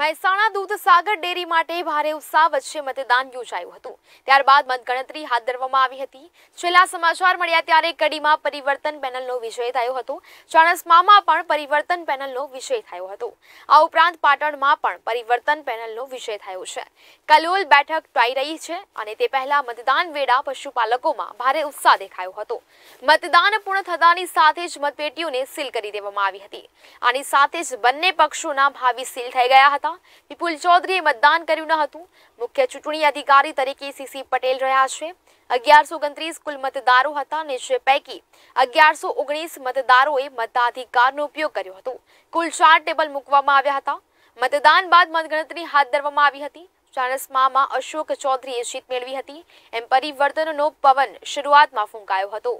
Mehsana Dudhsagar dairy માટે ભારે ઉત્સાહ વચ્ચે મતદાન યોજાયું હતું ત્યારબાદ મતગણતરી હાથ ધરવામાં આવી હતી છેલ્લા સમાચાર મળ્યા ત્યારે કડીમાં પરિવર્તન પેનલનો વિજય થયો હતો ચાણસ્મામાં પણ પરિવર્તન પેનલનો વિજય થયો હતો આ ઉપરાંત પાટણમાં પણ પરિવર્તન પેનલનો વિજય થયો છે કલોલ બેઠક ટાઈ રહી છે અને તે પહેલા મતદાન વેળા પશુપાલકોમાં ભારે ઉત્સાહ દેખાયો હતો મતદાન પૂર્ણ થતાની સાથે જ મતપેટીઓને સીલ કરી દેવામાં આવી હતી આની સાથે જ બંને પક્ષોના ભાવિ સીલ થઈ ગયા હતા હતા વિપુલ ચૌધરીએ મતદાન કર્યું ન હતું મુખ્ય ચૂંટણી અધિકારી તરીકે સીસી પટેલ રહ્યા છે અગિયારસો કુલ મતદારો હતા અને જે પૈકી અગિયારસો ઓગણીસ મતદારોએ મતાધિકારનો ઉપયોગ કર્યો હતો કુલ ચાર ટેબલ મૂકવામાં આવ્યા હતા મતદાન બાદ મતગણતરી હાથ ધરવામાં આવી હતી ચાણસમામાં અશોક ચૌધરીએ જીત મેળવી હતી એમ પરિવર્તનનો પવન શરૂઆતમાં ફૂંકાયો હતો